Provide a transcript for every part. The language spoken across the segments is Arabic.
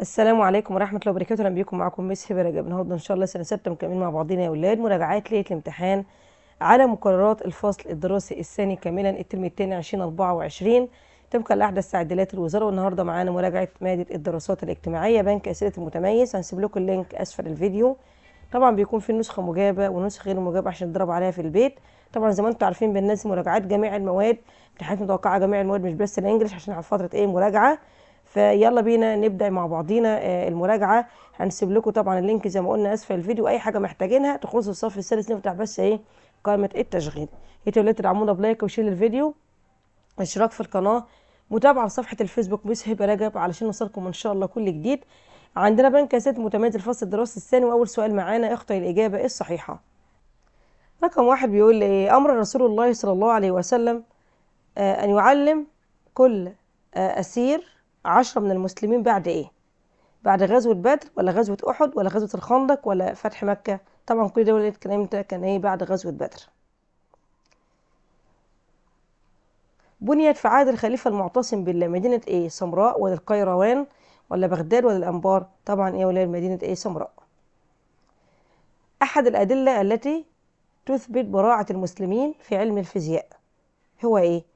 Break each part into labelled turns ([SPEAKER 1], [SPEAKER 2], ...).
[SPEAKER 1] السلام عليكم ورحمة الله وبركاته أهلا بيكم معكم ميس هبة رجب النهارده إن شاء الله سنة سبت مكملين مع بعضينا يا أولاد مراجعات ليلة الامتحان على مقررات الفصل الدراسي الثاني كاملا الترم الثاني 2024 طبقا لأحدث تعديلات الوزارة والنهارده معانا مراجعة مادة الدراسات الاجتماعية بنك أسئلة المتميز هنسيب لكم اللينك أسفل الفيديو طبعا بيكون في نسخة مجابة ونسخة غير مجابة عشان تضرب عليها في البيت طبعا زي ما انتم عارفين بننزل مراجعات جميع المواد امتحانات متوقعة جميع المواد مش بس الانجليش عشان على فترة ايه مراجعة فيلا بينا نبدا مع بعضينا آه، المراجعه هنسيب لكم طبعا اللينك زي ما قلنا اسفل الفيديو اي حاجه محتاجينها تخص الصف الثالث نفتح بس ايه قائمه التشغيل يا تقول تدعمونا بلايك وشير الفيديو اشتراك في القناه متابعه صفحه الفيسبوك مس هبه رجب علشان نوصلكم ان شاء الله كل جديد عندنا بنك كاسات متميز الفصل الدراسي الثاني واول سؤال معانا اخطئ الاجابه الصحيحه رقم واحد بيقول إيه امر رسول الله صلى الله عليه وسلم آه، ان يعلم كل آه، اسير عشرة من المسلمين بعد إيه بعد غزوة بدر ولا غزوة أحد ولا غزوة الخندق ولا فتح مكة طبعا كل دولة الكلام ده كان إيه بعد غزوة بدر بنيت في عهد الخليفة المعتصم بالله مدينة إيه سمراء ولا القيروان ولا بغداد ولا الأنبار طبعا إيه ولا مدينة إيه سمراء أحد الأدلة التي تثبت براعة المسلمين في علم الفيزياء هو إيه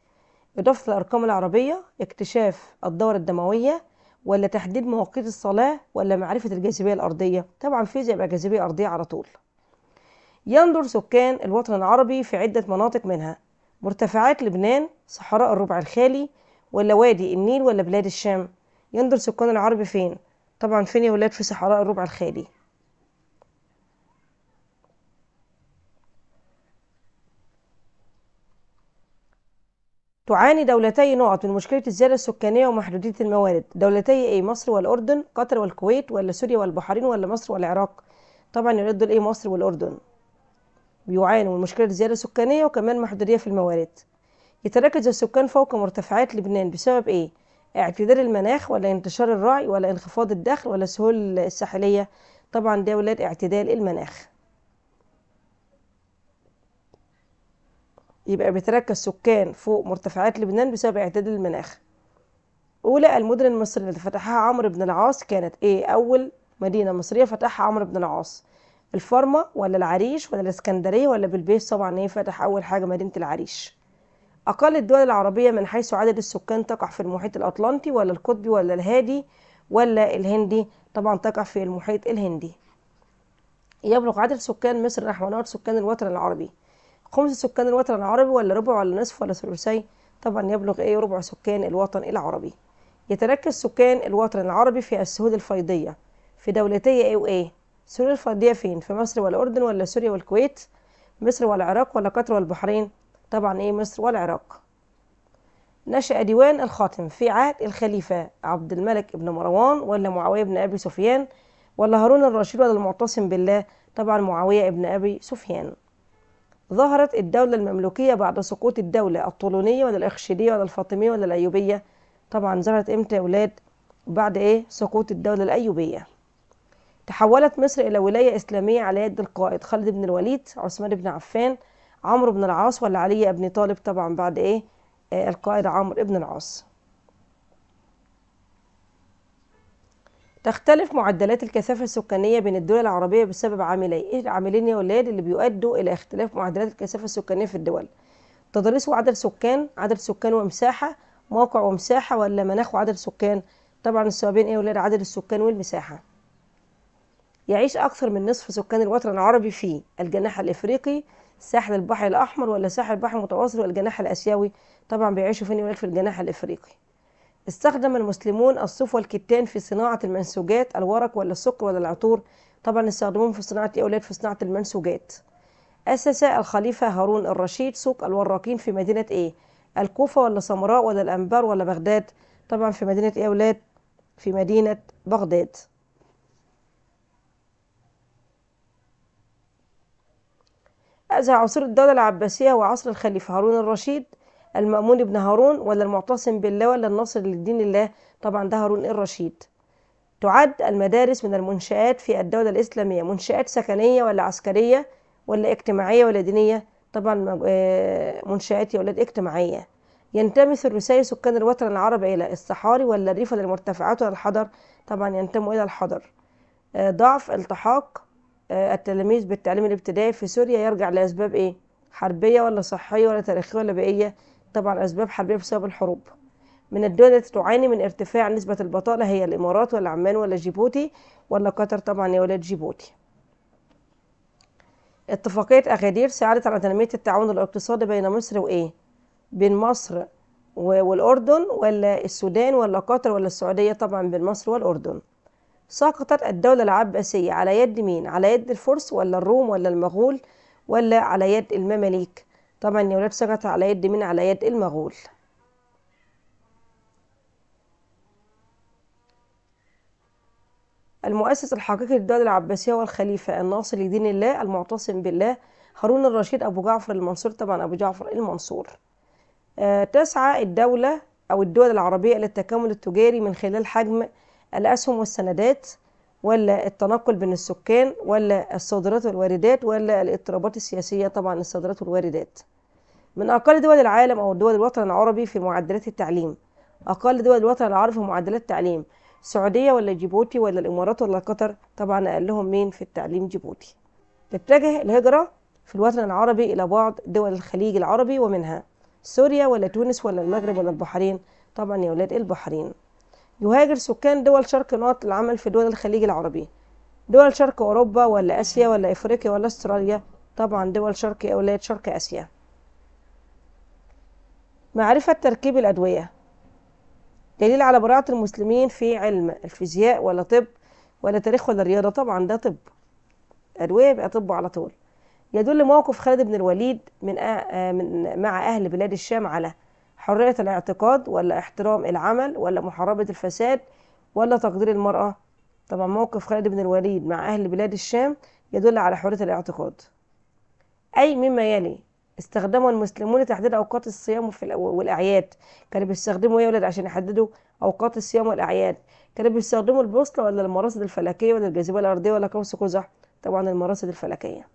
[SPEAKER 1] إضافة الأرقام العربية اكتشاف الدورة الدموية ولا تحديد مواقيت الصلاة ولا معرفة الجاذبية الأرضية طبعا فيزياء يبقى جاذبية أرضية على طول يندر سكان الوطن العربي في عدة مناطق منها مرتفعات لبنان صحراء الربع الخالي ولا وادي النيل ولا بلاد الشام يندر سكان العرب فين طبعا فين يا ولاد في صحراء الربع الخالي تعاني دولتي نقط من مشكلة الزيادة السكانية ومحدودية الموارد دولتي إيه مصر والأردن قطر والكويت ولا سوريا والبحرين ولا مصر والعراق طبعا يرد الإيه مصر والأردن بيعانوا من مشكلة الزيادة السكانية وكمان محدودية في الموارد يتراكز السكان فوق مرتفعات لبنان بسبب إيه اعتدال المناخ ولا انتشار الرعي ولا انخفاض الدخل ولا سهول الساحلية طبعا ده اعتدال المناخ يبقى بيتركز سكان فوق مرتفعات لبنان بسبب اعتدال المناخ أولى المدن المصرية اللي فتحها عمرو بن العاص كانت إيه أول مدينة مصرية فتحها عمرو بن العاص الفارما ولا العريش ولا الإسكندرية ولا بلبيس طبعا إيه فتح أول حاجة مدينة العريش أقل الدول العربية من حيث عدد السكان تقع في المحيط الأطلنطي ولا القطبي ولا الهادي ولا الهندي طبعا تقع في المحيط الهندي يبلغ عدد سكان مصر نحو نار سكان الوطن العربي خمس سكان الوطن العربي ولا ربع ولا نصف ولا ثلثي طبعا يبلغ ايه ربع سكان الوطن العربي يتركز سكان الوطن العربي في السهول الفيضية في دولتي ايه وايه السهول الفيضية فين في مصر والأردن ولا سوريا والكويت مصر والعراق ولا قطر والبحرين طبعا ايه مصر والعراق نشأ ديوان الخاتم في عهد الخليفة عبد الملك ابن مروان ولا معاوية بن أبي سفيان ولا هارون الرشيد ولا المعتصم بالله طبعا معاوية بن أبي سفيان ظهرت الدولة المملوكية بعد سقوط الدولة الطولونية ولا الإخشيدية ولا الفاطمية ولا الأيوبية طبعا ظهرت إمتى يا ولاد بعد إيه سقوط الدولة الأيوبية تحولت مصر إلى ولاية إسلامية على يد القائد خالد بن الوليد عثمان بن عفان عمرو بن العاص ولا علي بن طالب طبعا بعد إيه آه، القائد عمرو بن العاص تختلف معدلات الكثافة السكانية بين الدول العربية بسبب عاملين إيه العاملين يا ولاد اللي بيؤدوا إلى اختلاف معدلات الكثافة السكانية في الدول تضاريس وعدد سكان عدد سكان ومساحة موقع ومساحة ولا مناخ وعدد سكان طبعا الصوابين ايه يا ولاد عدد السكان والمساحة يعيش أكثر من نصف سكان الوطن العربي في الجناح الإفريقي ساحل البحر الأحمر ولا ساحل البحر المتوسط ولا الجناح الآسيوي طبعا بيعيشوا فين يا ولاد في الجناح الإفريقي استخدم المسلمون الصوف والكتان في صناعة المنسوجات الورق ولا السكر ولا العطور طبعا استخدموهم في صناعة إيه أولاد في صناعة المنسوجات أسس الخليفة هارون الرشيد سوق الوراقين في مدينة إيه الكوفة ولا سمراء ولا الأنبار ولا بغداد طبعا في مدينة إيه أولاد في مدينة بغداد أزهى عصور الدولة العباسية وعصر الخليفة هارون الرشيد المأمون بن هارون ولا المعتصم بالله ولا الناصر للدين الله طبعا ده هارون الرشيد تعد المدارس من المنشآت في الدولة الإسلامية منشآت سكنية ولا عسكرية ولا اجتماعية ولا دينية طبعا آه، منشآت يا أولاد اجتماعية ينتمي ثلثي سكان الوطن العربي إلى الصحاري ولا الريف ولا المرتفعات ولا الحضر طبعا ينتموا إلى الحضر آه، ضعف التحاق آه، التلاميذ بالتعليم الابتدائي في سوريا يرجع لأسباب إيه؟ حربية ولا صحية ولا تاريخية ولا بيئية طبعا أسباب حربية بسبب الحروب من الدول التي تعاني من ارتفاع نسبة البطالة هي الإمارات ولا عمان ولا جيبوتي ولا قطر طبعا يا ولاد جيبوتي اتفاقية أغادير ساعدت على تنمية التعاون الاقتصادي بين مصر وإيه؟ بين مصر والأردن ولا السودان ولا قطر ولا السعودية طبعا بين مصر والأردن سقطت الدولة العباسية على يد مين؟ على يد الفرس ولا الروم ولا المغول ولا على يد المماليك؟ طبعا يا ولاد سقط على يد من على يد المغول المؤسس الحقيقي للدولة العباسية والخليفة الناصر لدين الله المعتصم بالله هارون الرشيد أبو جعفر المنصور طبعا أبو جعفر المنصور أه تسعى الدولة أو الدول العربية إلى التكامل التجاري من خلال حجم الأسهم والسندات ولا التنقل بين السكان ولا الصادرات والواردات ولا الاضطرابات السياسية طبعا الصادرات والواردات من أقل دول العالم أو دول الوطن العربي في معدلات التعليم أقل دول الوطن العربي في معدلات التعليم السعودية ولا جيبوتي ولا الإمارات ولا قطر طبعا أقلهم مين في التعليم جيبوتي تتجه الهجرة في الوطن العربي إلى بعض دول الخليج العربي ومنها سوريا ولا تونس ولا المغرب ولا البحرين طبعا يا ولاد البحرين يهاجر سكان دول شرق نقط العمل في دول الخليج العربي دول شرق أوروبا ولا آسيا ولا إفريقيا ولا أستراليا طبعا دول شرق أولاد شرق آسيا معرفة تركيب الأدوية دليل على براعة المسلمين في علم الفيزياء ولا طب ولا تاريخ ولا رياضة طبعا ده طب أدوية يبقى طب على طول يدل موقف خالد بن الوليد من آه من مع أهل بلاد الشام على حرية الاعتقاد ولا احترام العمل ولا محاربة الفساد ولا تقدير المرأة طبعا موقف خالد بن الوليد مع أهل بلاد الشام يدل على حرية الاعتقاد أي مما يلي استخدمه المسلمون لتحديد أوقات الصيام والأعياد كانوا بيستخدموا إيه يا ولد عشان يحددوا أوقات الصيام والأعياد كانوا بيستخدموا البوصلة ولا المراصد الفلكية ولا الجاذبية الأرضية ولا قوس قزح طبعا المراصد الفلكية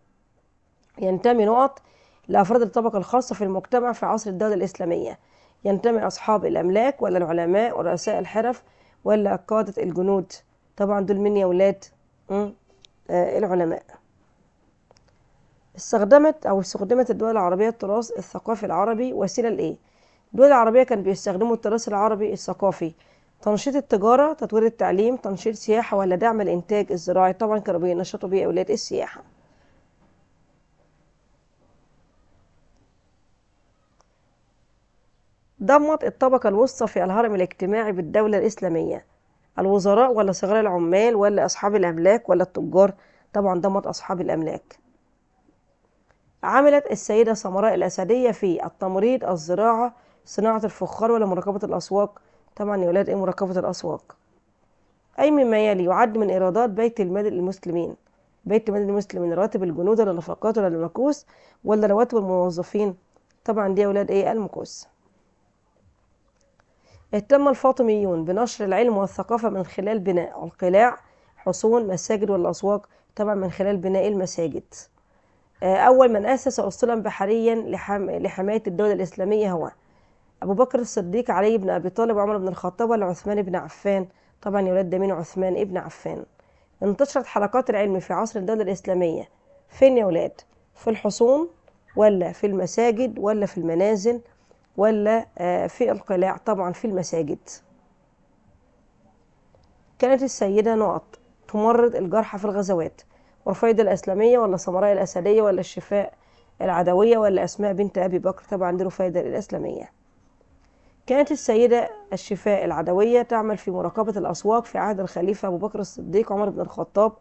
[SPEAKER 1] ينتمي نقط لأفراد الطبقة الخاصة في المجتمع في عصر الدولة الإسلامية ينتمي أصحاب الأملاك ولا العلماء ورؤساء الحرف ولا قادة الجنود طبعا دول مين يا ولاد آه العلماء استخدمت أو استخدمت الدول العربية التراث الثقافي العربي وسيلة لإيه؟ الدول العربية كان بيستخدموا التراث العربي الثقافي تنشيط التجارة تطوير التعليم تنشيط سياحة ولا دعم الإنتاج الزراعي طبعا كانوا بينشطوا بيه أولاد السياحة ضمت الطبقة الوسطى في الهرم الاجتماعي بالدولة الإسلامية الوزراء ولا صغار العمال ولا أصحاب الأملاك ولا التجار طبعا ضمت أصحاب الأملاك عملت السيدة سمراء الأسدية في التمريض الزراعة صناعة الفخار ولا مراقبة الأسواق طبعا يا ولاد إيه مراقبة الأسواق أي مما يلي يعد من إيرادات بيت المال للمسلمين بيت المال للمسلمين راتب الجنود ولا نفقات ولا المكوس ولا رواتب الموظفين طبعا دي يا ولاد إيه المكوس اهتم الفاطميون بنشر العلم والثقافة من خلال بناء القلاع حصون مساجد والأسواق طبعا من خلال بناء المساجد آه، أول من أسس أسطولا بحريا لحماية الدولة الإسلامية هو أبو بكر الصديق علي بن أبي طالب وعمر بن الخطاب ولا بن عفان طبعا يولد من عثمان بن عفان انتشرت حلقات العلم في عصر الدولة الإسلامية فين يا ولاد في الحصون ولا في المساجد ولا في المنازل ولا آه، في القلاع طبعا في المساجد كانت السيدة نقط تمرض الجرحى في الغزوات ورفايد الأسلامية ولا سمراء الأسدية ولا الشفاء العدوية ولا أسماء بنت أبي بكر طبعا دي رفايدة الأسلامية كانت السيدة الشفاء العدوية تعمل في مراقبة الأسواق في عهد الخليفة أبو بكر الصديق عمر بن الخطاب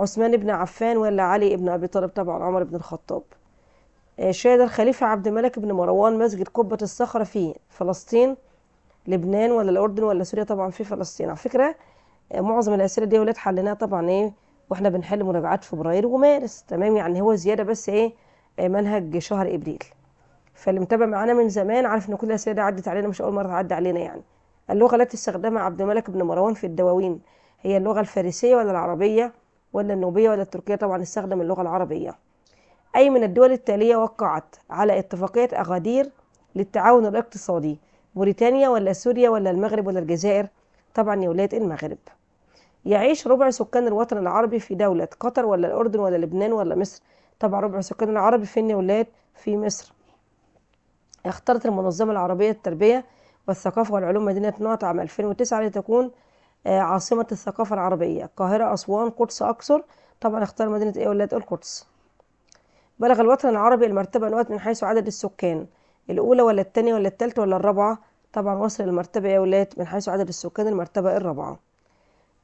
[SPEAKER 1] عثمان بن عفان ولا علي بن أبي طالب طبعا عمر بن الخطاب شهد الخليفة عبد الملك بن مروان مسجد قبة الصخرة في فلسطين لبنان ولا الأردن ولا سوريا طبعا في فلسطين على فكرة آه، معظم الأسئلة دي ولاد حليناها طبعا إيه واحنا بنحل مراجعات فبراير ومارس تمام يعني هو زيادة بس إيه آه، منهج شهر إبريل فاللي متابع معانا من زمان عارف إن كل الأسئلة دي عدت علينا مش أول مرة تعدي علينا يعني اللغة التي استخدمها عبد الملك بن مروان في الدواوين هي اللغة الفارسية ولا العربية ولا النوبية ولا التركية طبعا استخدم اللغة العربية أي من الدول التالية وقعت على اتفاقية أغادير للتعاون الاقتصادي موريتانيا ولا سوريا ولا المغرب ولا الجزائر طبعا يا ولاد المغرب يعيش ربع سكان الوطن العربي في دولة قطر ولا الأردن ولا لبنان ولا مصر طبعا ربع سكان العربي فين يا ولاد في مصر اختارت المنظمة العربية للتربية والثقافة والعلوم مدينة نعت عام 2009 لتكون آه، عاصمة الثقافة العربية القاهرة أسوان قدس أقصر طبعا اختار مدينة ايه ولاد القدس بلغ الوطن العربي المرتبة نوات من حيث عدد السكان الأولى ولا الثانية ولا الثالثة ولا الرابعة طبعا وصل المرتبة يا ولاد من حيث عدد السكان المرتبة الرابعة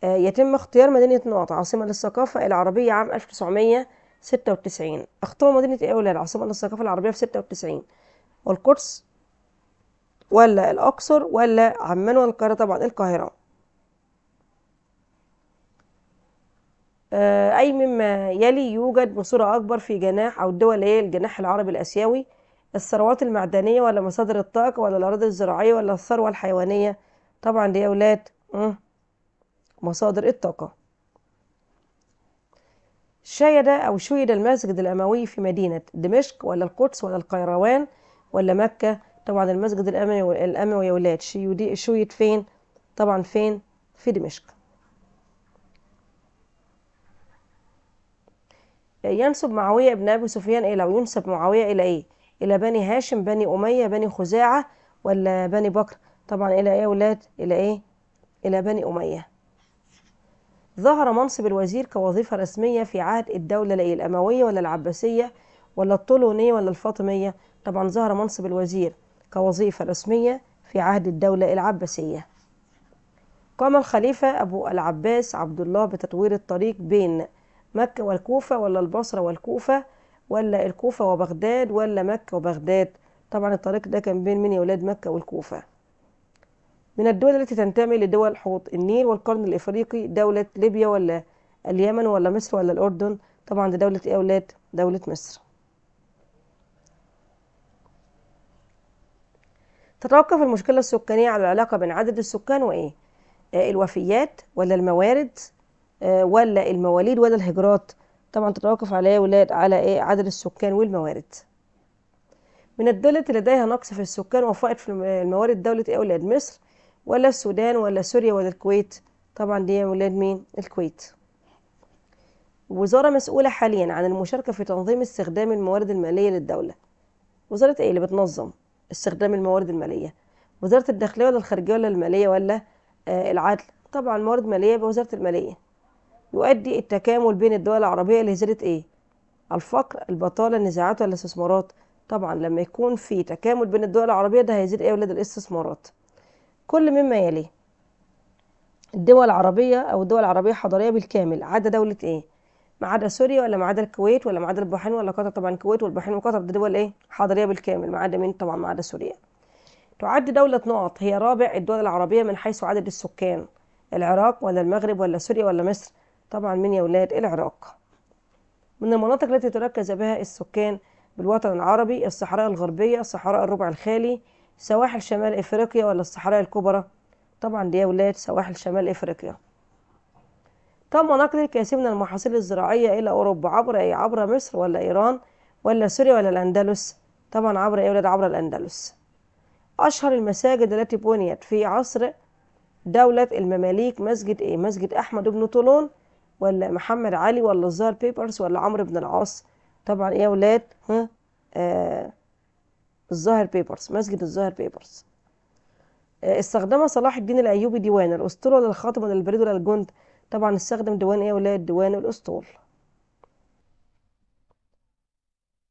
[SPEAKER 1] آه يتم اختيار مدينة نوط عاصمة للثقافة العربية عام 1996 اختار مدينة ايه يا ولاد عاصمة للثقافة العربية في 96 والقدس ولا الأقصر ولا عمان والقاهرة طبعا القاهرة آه، أي مما يلي يوجد بصورة أكبر في جناح أو الدول اللي هي الجناح العربي الآسيوي الثروات المعدنية ولا مصادر الطاقة ولا الأراضي الزراعية ولا الثروة الحيوانية طبعا دي أولاد مصادر الطاقة شيد أو شيد المسجد الأموي في مدينة دمشق ولا القدس ولا القيروان ولا مكة طبعا المسجد الأموي الأموي يا ولاد شيد فين طبعا فين في دمشق ينسب معاوية بن أبي سفيان إلى وينسب معاوية إلى إيه؟ إلى بني هاشم بني أمية بني خزاعة ولا بني بكر طبعا إلى إيه أولاد إلى إيه؟ إلى بني أمية ظهر منصب الوزير كوظيفة رسمية في عهد الدولة الإيه الأموية ولا العباسية ولا الطولونية ولا الفاطمية طبعا ظهر منصب الوزير كوظيفة رسمية في عهد الدولة العباسية قام الخليفة أبو العباس عبد الله بتطوير الطريق بين مكة والكوفة ولا البصرة والكوفة ولا الكوفة وبغداد ولا مكة وبغداد طبعا الطريق ده كان بين من يا ولاد مكة والكوفة من الدول التي تنتمي لدول حوض النيل والقرن الإفريقي دولة ليبيا ولا اليمن ولا مصر ولا الأردن طبعا دي دولة إيه أولاد دولة مصر تتوقف المشكلة السكانية على العلاقة بين عدد السكان وإيه آه، الوفيات ولا الموارد آه، ولا المواليد ولا الهجرات طبعا تتوقف على إيه ولاد على ايه عدد السكان والموارد من الدول التي لديها نقص في السكان وفائض في الموارد دولة ايه ولاد مصر ولا السودان ولا سوريا ولا الكويت طبعا دي ولاد مين الكويت وزارة مسؤولة حاليا عن المشاركة في تنظيم استخدام الموارد المالية للدولة وزارة ايه اللي بتنظم استخدام الموارد المالية وزارة الداخلية ولا الخارجية ولا المالية ولا آه العدل طبعا موارد مالية بوزارة المالية يؤدي التكامل بين الدول العربية لزيادة إيه؟ الفقر، البطالة، النزاعات والاستثمارات طبعا لما يكون في تكامل بين الدول العربية ده هيزيد إيه ولاد الاستثمارات كل مما يلي الدول العربية أو الدول العربية الحضارية بالكامل عدا دولة إيه؟ ما عدا سوريا ولا ما عدا الكويت ولا ما عدا البحرين ولا قطر طبعا الكويت والبحرين وقطر دي دول إيه؟ حضارية بالكامل ما عدا مين؟ طبعا ما عدا سوريا تعد دولة نقط هي رابع الدول العربية من حيث عدد السكان العراق ولا المغرب ولا سوريا ولا مصر طبعا من يا ولاد العراق من المناطق التي تركز بها السكان بالوطن العربي الصحراء الغربية صحراء الربع الخالي سواحل شمال إفريقيا ولا الصحراء الكبرى طبعا دي يا ولاد سواحل شمال إفريقيا تم نقل الكثير من المحاصيل الزراعية إلى أوروبا عبر أي عبر مصر ولا إيران ولا سوريا ولا الأندلس طبعا عبر أي ولاد عبر الأندلس أشهر المساجد التي بنيت في عصر دولة المماليك مسجد إيه؟ مسجد أحمد بن طولون ولا محمد علي ولا الظاهر بيبرس ولا عمرو بن العاص طبعا ايه يا ولاد ها آه الظاهر بيبرس مسجد الظاهر بيبرس آه استخدم صلاح الدين الايوبي ديوان الاسطول ولا الخاتم ولا البريد ولا الجند طبعا استخدم ديوان ايه يا ولاد ديوان الاسطول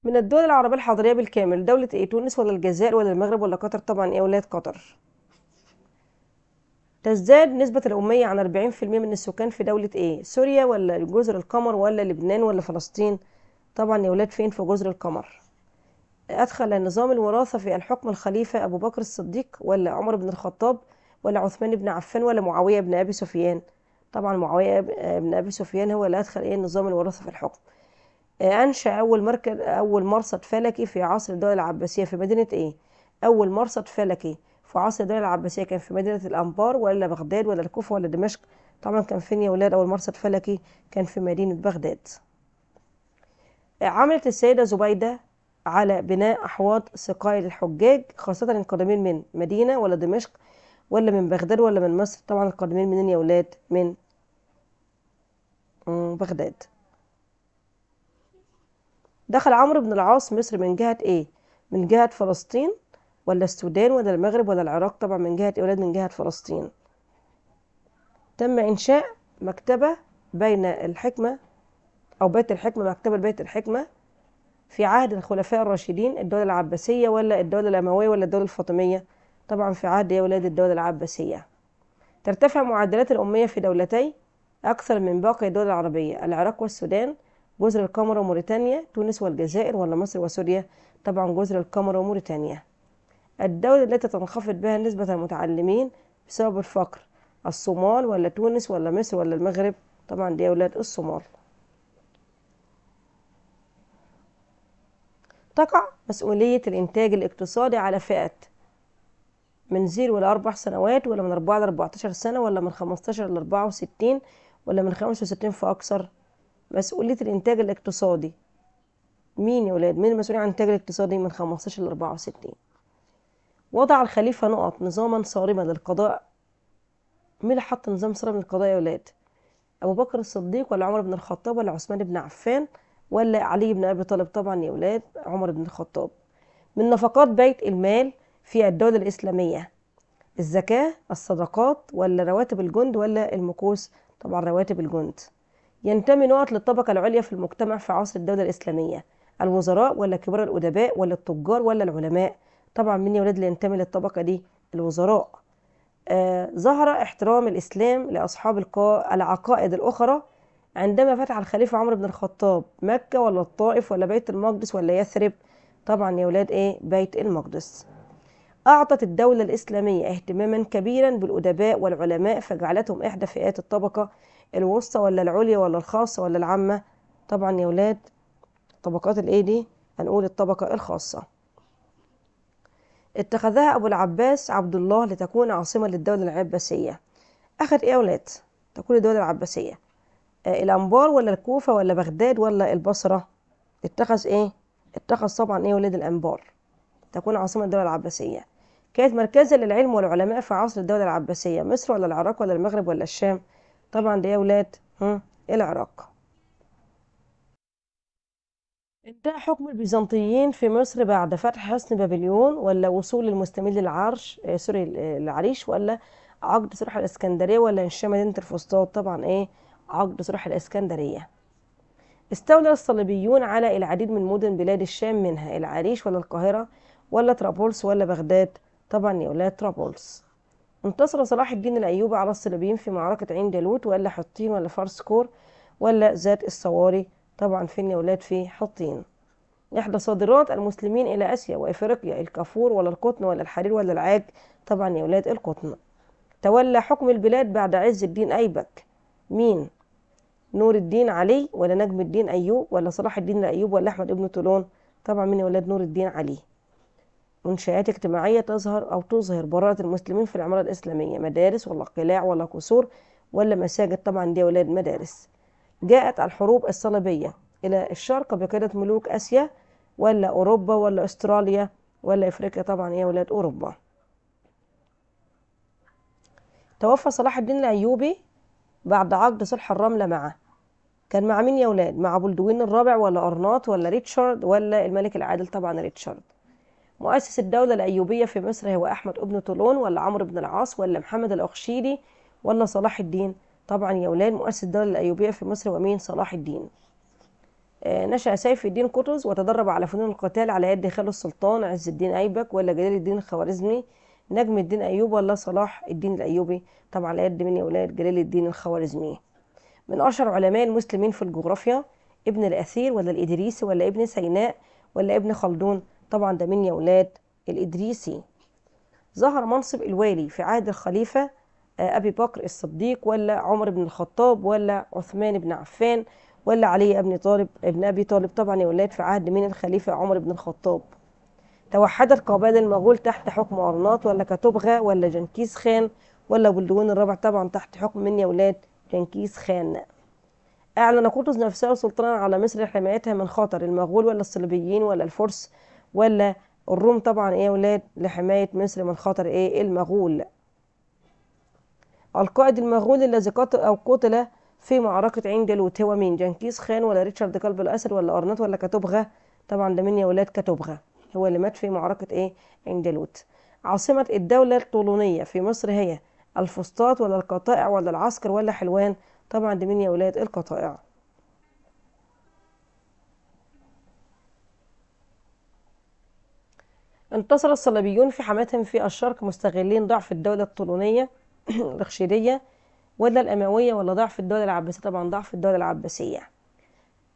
[SPEAKER 1] من الدول العربية الحضرية بالكامل دولة ايه تونس ولا الجزائر ولا المغرب ولا قطر طبعا ايه ولاد قطر تزداد نسبة الأمية عن 40% من السكان في دولة إيه؟ سوريا ولا جزر القمر ولا لبنان ولا فلسطين؟ طبعا يا ولاد فين في جزر القمر؟ أدخل نظام الوراثة في الحكم الخليفة أبو بكر الصديق ولا عمر بن الخطاب ولا عثمان بن عفان ولا معاوية بن أبي سفيان؟ طبعا معاوية بن أبي سفيان هو اللي أدخل إيه نظام الوراثة في الحكم. آه، أنشأ أول مركز أول مرصد فلكي في عصر الدولة العباسية في مدينة إيه؟ أول مرصد فلكي في عصر الدولة العباسية كان في مدينة الأنبار ولا بغداد ولا الكوفة ولا دمشق طبعا كان فين يا ولاد أول مرصد فلكي كان في مدينة بغداد عملت السيدة زبيدة على بناء أحواض سقاية للحجاج خاصة القادمين من مدينة ولا دمشق ولا من بغداد ولا من مصر طبعا القادمين منين يا ولاد من بغداد دخل عمرو بن العاص مصر من جهة ايه من جهة فلسطين ولا السودان ولا المغرب ولا العراق طبعا من جهة أولاد من جهة فلسطين تم إنشاء مكتبة بين الحكمة أو بيت الحكمة مكتبة بيت الحكمة في عهد الخلفاء الراشدين الدولة العباسية ولا الدولة الأموية ولا الدولة الفاطمية طبعا في عهد يا ولاد الدولة العباسية ترتفع معدلات الأمية في دولتي أكثر من باقي الدول العربية العراق والسودان جزر القمر وموريتانيا تونس والجزائر ولا مصر وسوريا طبعا جزر القمر وموريتانيا الدولة التي تنخفض بها نسبة المتعلمين بسبب الفقر الصومال ولا تونس ولا مصر ولا المغرب طبعا دي أولاد الصومال تقع مسؤولية الإنتاج الاقتصادي على فئة من زيرو لأربع سنوات ولا من أربعة عشر سنة ولا من خمستاشر لأربعة وستين ولا من خمسة وستين فأكثر مسؤولية الإنتاج الاقتصادي مين يا ولاد مين المسؤولين عن الإنتاج الاقتصادي من خمستاشر لأربعة وستين وضع الخليفة نقط نظاما صارما للقضاء مين اللي حط نظام صارم للقضاء يا ولاد أبو بكر الصديق ولا عمر بن الخطاب ولا عثمان بن عفان ولا علي بن أبي طالب طبعا يا ولاد عمر بن الخطاب من نفقات بيت المال في الدولة الإسلامية الزكاة الصدقات ولا رواتب الجند ولا المكوس طبعا رواتب الجند ينتمي نقط للطبقة العليا في المجتمع في عصر الدولة الإسلامية الوزراء ولا كبار الأدباء ولا التجار ولا العلماء طبعا من يا ولاد اللي ينتمي للطبقة دي الوزراء آه ظهر احترام الإسلام لأصحاب العقائد الأخرى عندما فتح الخليفة عمر بن الخطاب مكة ولا الطائف ولا بيت المقدس ولا يثرب طبعا يا ولاد ايه بيت المقدس أعطت الدولة الإسلامية اهتماما كبيرا بالأدباء والعلماء فجعلتهم إحدى فئات الطبقة الوسطى ولا العليا ولا الخاصة ولا العامة طبعا يا ولاد طبقات الايه دي هنقول الطبقة الخاصة اتخذها أبو العباس عبد الله لتكون عاصمة للدولة العباسية أخذ إيه أولاد تكون الدولة العباسية آه الأنبار ولا الكوفة ولا بغداد ولا البصرة اتخذ إيه اتخذ طبعا إيه ولاد الأنبار تكون عاصمة الدولة العباسية كانت مركزا للعلم والعلماء في عصر الدولة العباسية مصر ولا العراق ولا المغرب ولا الشام طبعا دي أولاد إيه العراق انتهى حكم البيزنطيين في مصر بعد فتح حصن بابليون ولا وصول المستميل للعرش آه، سوري العريش ولا عقد صلح الاسكندريه ولا انشاء مدينه الفسطاط طبعا ايه عقد صلح الاسكندريه استولى الصليبيون على العديد من مدن بلاد الشام منها العريش ولا القاهره ولا طرابلس ولا بغداد طبعا يا ولاد طرابلس انتصر صلاح الدين الايوبي على الصليبيين في معركه عين جالوت ولا حطين ولا فارس كور ولا ذات الصواري طبعا فين يا ولاد في حطين إحدى صادرات المسلمين إلى آسيا وإفريقيا الكافور ولا القطن ولا الحرير ولا العاج طبعا يا ولاد القطن تولى حكم البلاد بعد عز الدين أيبك مين نور الدين علي ولا نجم الدين أيوب ولا صلاح الدين الأيوب ولا أحمد ابن طولون طبعا من ولاد نور الدين علي منشآت اجتماعية تظهر أو تظهر براءة المسلمين في العمارة الإسلامية مدارس ولا قلاع ولا قصور ولا مساجد طبعا دي ولاد مدارس جاءت الحروب الصليبية إلى الشرق بقيادة ملوك آسيا ولا أوروبا ولا أستراليا ولا إفريقيا طبعا هي ولاد أوروبا توفى صلاح الدين الأيوبي بعد عقد صلح الرملة معه كان مع مين يا ولاد مع بولدوين الرابع ولا أرناط ولا ريتشارد ولا الملك العادل طبعا ريتشارد مؤسس الدولة الأيوبية في مصر هو أحمد ابن طولون ولا عمرو بن العاص ولا محمد الأخشيدي ولا صلاح الدين طبعا يولان مؤسس الدولة الأيوبية في مصر وأمين صلاح الدين آه، نشأ سيف الدين قطز وتدرب على فنون القتال على يد خاله السلطان عز الدين أيبك ولا جلال الدين الخوارزمي نجم الدين أيوب ولا صلاح الدين الأيوبي طبعا على يد من ولاد جلال الدين الخوارزمي من أشهر علماء المسلمين في الجغرافيا ابن الأثير ولا الإدريسي ولا ابن سيناء ولا ابن خلدون طبعا ده من ولاد الإدريسي ظهر منصب الوالي في عهد الخليفة أبي بكر الصديق ولا عمر بن الخطاب ولا عثمان بن عفان ولا علي بن طالب ابن أبي طالب طبعا ولاد في عهد من الخليفة عمر بن الخطاب توحدت قبائل المغول تحت حكم أرناط ولا كتبغى ولا جنكيز خان ولا بلدون الرابع طبعا تحت حكم من يا ولاد جنكيز خان أعلن قطز نفسه سلطانا على مصر لحمايتها من خطر المغول ولا الصليبيين ولا الفرس ولا الروم طبعا ايه ولاد لحماية مصر من خطر ايه المغول القائد المغول الذي قتل أو قتل في معركة عين جالوت هو مين جنكيز خان ولا ريتشارد قلب الأسد ولا أرنات ولا كاتوبغا؟ طبعا ده مين يا ولاد كاتوبغا؟ هو اللي مات في معركة إيه عين جالوت عاصمة الدولة الطولونية في مصر هي الفسطاط ولا القطائع ولا العسكر ولا حلوان طبعا ده مين يا ولاد القطائع انتصر الصليبيون في حماتهم في الشرق مستغلين ضعف الدولة الطولونية البخشيدية ولا الأموية ولا ضعف الدولة العباسية طبعا ضعف الدولة العباسية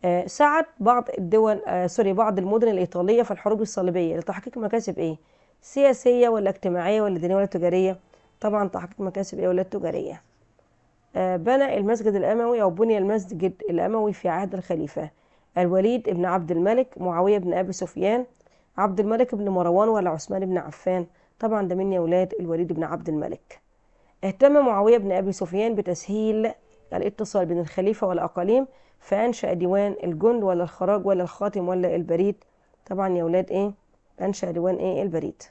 [SPEAKER 1] آه، سعت بعض الدول آه، سوري بعض المدن الإيطالية في الحروب الصليبية لتحقيق مكاسب إيه؟ سياسية ولا اجتماعية ولا دينية ولا تجارية؟ طبعا تحقيق مكاسب إيه ولا تجارية؟ آه بنى بني المسجد الأموي في عهد الخليفة الوليد بن عبد الملك معاوية بن أبي سفيان عبد الملك بن مروان ولا عثمان بن عفان طبعا ده من يا ولاد الوليد بن عبد الملك اهتم معاوية بن أبي سفيان بتسهيل الاتصال بين الخليفة والأقاليم فأنشأ ديوان الجند ولا الخراج ولا الخاتم ولا البريد طبعا يا ولاد إيه أنشأ ديوان إيه البريد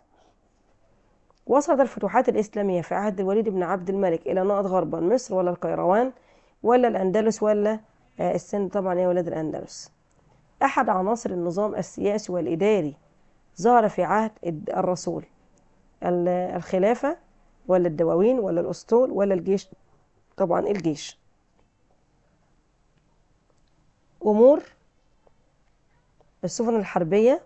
[SPEAKER 1] وصلت الفتوحات الإسلامية في عهد الوليد بن عبد الملك إلى نقط غربا مصر ولا القيروان ولا الأندلس ولا آه، السند طبعا يا ولاد الأندلس أحد عناصر النظام السياسي والإداري ظهر في عهد الرسول الخلافة ولا الدواوين ولا الأسطول ولا الجيش طبعا الجيش أمور السفن الحربية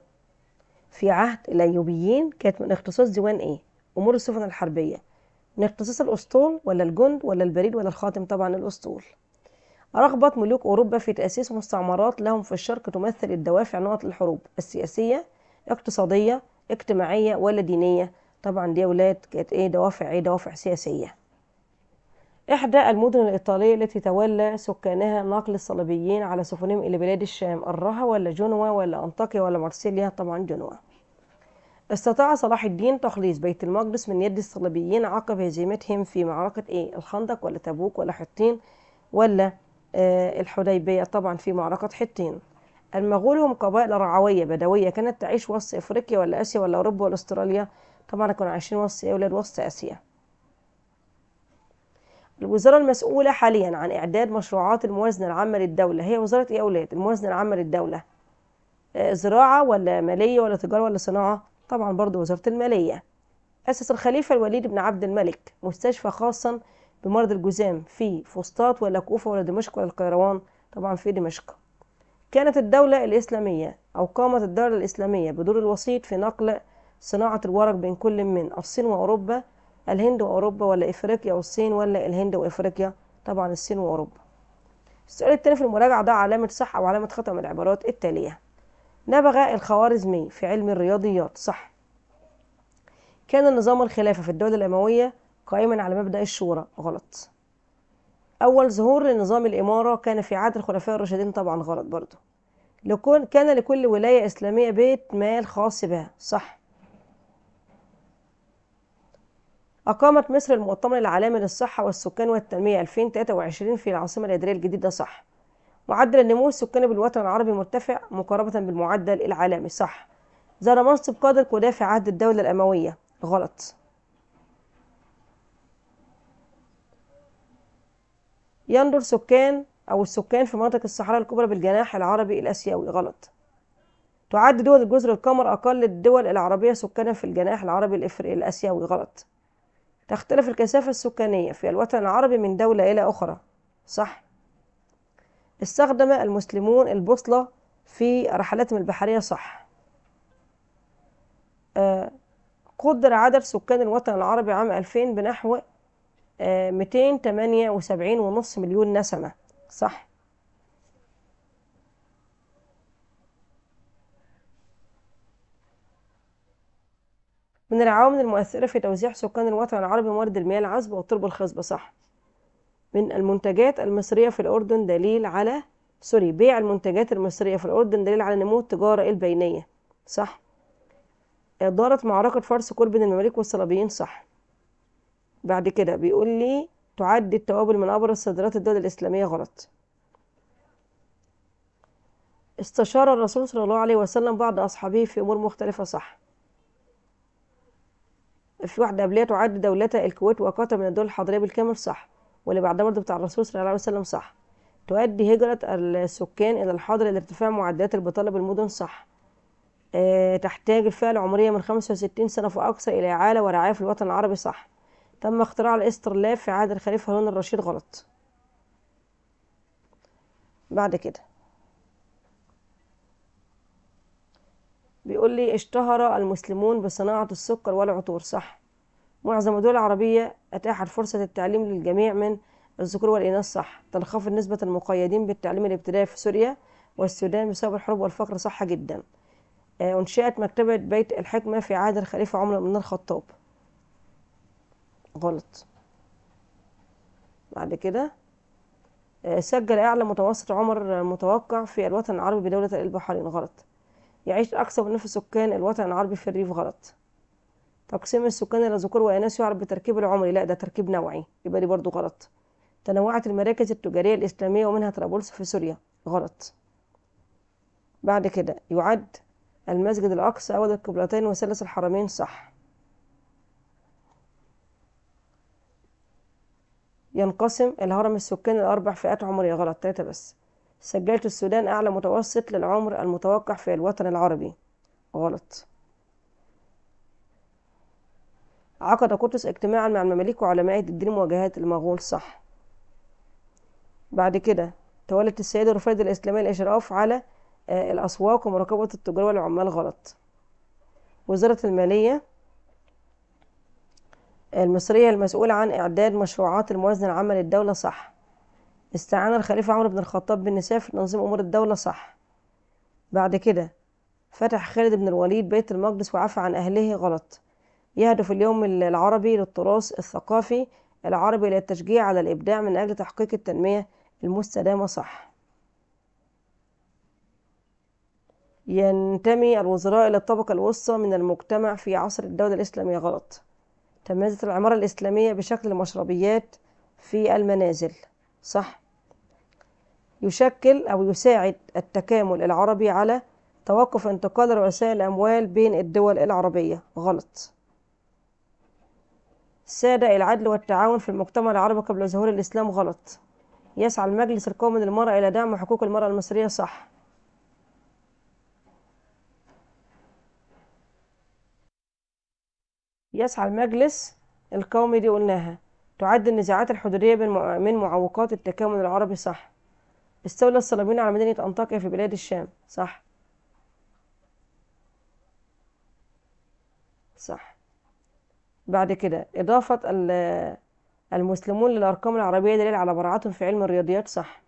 [SPEAKER 1] في عهد الأيوبيين كانت من اختصاص ديوان إيه؟ أمور السفن الحربية من اختصاص الأسطول ولا الجند ولا البريد ولا الخاتم طبعا الأسطول رغبه ملوك أوروبا في تأسيس مستعمرات لهم في الشرق تمثل الدوافع نقط الحروب السياسية اقتصادية اجتماعية ولا دينية طبعا دي يا ولاد كانت ايه دوافع ايه دوافع سياسيه إحدى المدن الإيطالية التي تولى سكانها نقل الصليبيين على سفنهم إلى بلاد الشام الرها ولا جنوة ولا أنطاكيا ولا مرسيليا طبعا جنوة استطاع صلاح الدين تخليص بيت المقدس من يد الصليبيين عقب هزيمتهم في معركة إيه الخندق ولا تبوك ولا حطين ولا آه الحديبية طبعا في معركة حطين المغول هم قبائل رعوية بدوية كانت تعيش وسط إفريقيا ولا آسيا ولا أوروبا ولا أستراليا طبعا كانوا عايشين وسط أولاد وسط آسيا الوزارة المسؤولة حاليا عن إعداد مشروعات الموازنة العامة للدولة هي وزارة إيه أولاد الموازنة العامة للدولة آه، زراعة ولا مالية ولا تجارة ولا صناعة طبعا برضو وزارة المالية أسس الخليفة الوليد بن عبد الملك مستشفى خاصا بمرض الجزام في فسطاط ولا كوفة ولا دمشق ولا القيروان طبعا في دمشق كانت الدولة الإسلامية أو قامت الدولة الإسلامية بدور الوسيط في نقل صناعة الورق بين كل من الصين وأوروبا الهند وأوروبا ولا إفريقيا والصين ولا الهند وإفريقيا طبعا الصين وأوروبا السؤال التاني في المراجعة ده علامة صح أو علامة خطأ من العبارات التالية نبغى الخوارزمي في علم الرياضيات صح كان نظام الخلافة في الدولة الأموية قائما على مبدأ الشورى غلط أول ظهور لنظام الإمارة كان في عهد الخلفاء الراشدين طبعا غلط برضه لكون كان لكل ولاية إسلامية بيت مال خاص بها صح أقامت مصر المؤتمر العالمي للصحة والسكان والتنمية 2023 في العاصمة الإدارية الجديدة صح معدل النمو السكاني بالوطن العربي مرتفع مقاربة بالمعدل العالمي صح زار منصب قادر كودا في عهد الدولة الأموية غلط يندر سكان أو السكان في مناطق الصحراء الكبرى بالجناح العربي الآسيوي غلط تعد دول جزر القمر أقل الدول العربية سكانا في الجناح العربي الآسيوي غلط تختلف الكثافة السكانية في الوطن العربي من دولة إلى أخرى صح استخدم المسلمون البوصلة في رحلاتهم البحرية صح آه، قدر عدد سكان الوطن العربي عام 2000 بنحو 278.5 آه، مليون نسمة صح من العوامل المؤثرة في توزيع سكان الوطن العربي موارد المياه العذبة والتربة الخصبة صح من المنتجات المصرية في الأردن دليل على سوري بيع المنتجات المصرية في الأردن دليل على نمو التجارة البينية صح دارت معركة فرس كور بين المماليك والصليبيين صح بعد كده بيقول لي تعد التوابل من أبرز صادرات الدول الإسلامية غلط استشار الرسول صلى الله عليه وسلم بعض أصحابه في أمور مختلفة صح في واحدة قبلية تعد دولتها الكويت وقطر من الدول الحضرية بالكامل صح واللي بعدها برضه بتاع الرسول صلى الله عليه وسلم صح تؤدي هجرة السكان إلى الحاضر إلى ارتفاع معدلات البطالة بالمدن صح أه تحتاج الفئة العمرية من 65 سنة فأكثر إلى إعالة ورعاية في الوطن العربي صح تم اختراع الاسترلاب في عهد الخليفة هارون الرشيد غلط بعد كده بيقول لي اشتهر المسلمون بصناعة السكر والعطور صح معظم الدول العربية أتاحت فرصة التعليم للجميع من الذكور والإناث صح تنخفض نسبة المقيدين بالتعليم الابتدائي في سوريا والسودان بسبب الحروب والفقر صح جدا آه، أنشأت مكتبة بيت الحكمة في عهد الخليفة عمر بن الخطاب غلط بعد كده آه، سجل أعلى متوسط عمر متوقع في الوطن العربي بدولة البحرين غلط يعيش أكثر من نصف سكان الوطن العربي في الريف غلط تقسيم السكان إلى ذكور وإناث يعرف بتركيب العمري لا ده تركيب نوعي يبقى دي برضه غلط تنوعت المراكز التجارية الإسلامية ومنها طرابلس في سوريا غلط بعد كده يعد المسجد الأقصى أو القبلتين وثلاث الحرمين صح ينقسم الهرم السكاني لأربع فئات عمرية غلط تلاتة بس سجلت السودان أعلى متوسط للعمر المتوقع في الوطن العربي غلط عقد قطز اجتماعا مع المماليك وعلماء الدين مواجهات المغول صح بعد كده تولت السيدة رفيد الإسلامية الإشراف على آه، الأسواق ومراقبة التجار والعمال غلط وزارة المالية آه، المصرية المسؤولة عن إعداد مشروعات الموازنة العامة للدولة صح استعان الخليفة عمر بن الخطاب بالنساء في تنظيم أمور الدولة صح بعد كده فتح خالد بن الوليد بيت المقدس وعفى عن أهله غلط يهدف اليوم العربي للتراث الثقافي العربي إلى التشجيع على الإبداع من أجل تحقيق التنمية المستدامة صح ينتمي الوزراء إلى الطبقة الوسطى من المجتمع في عصر الدولة الإسلامية غلط تميزت العمارة الإسلامية بشكل المشربيات في المنازل صح يشكل أو يساعد التكامل العربي على توقف انتقال رؤساء الأموال بين الدول العربية غلط سادة العدل والتعاون في المجتمع العربي قبل ظهور الإسلام غلط يسعى المجلس القومي للمرأة إلى دعم حقوق المرأة المصرية صح يسعى المجلس القومي دي قلناها تعد النزاعات الحدودية من معوقات التكامل العربي صح استولى الصليبيون على مدينة أنطاكيا في بلاد الشام صح صح بعد كده إضافة المسلمون للأرقام العربية دليل على براعتهم في علم الرياضيات صح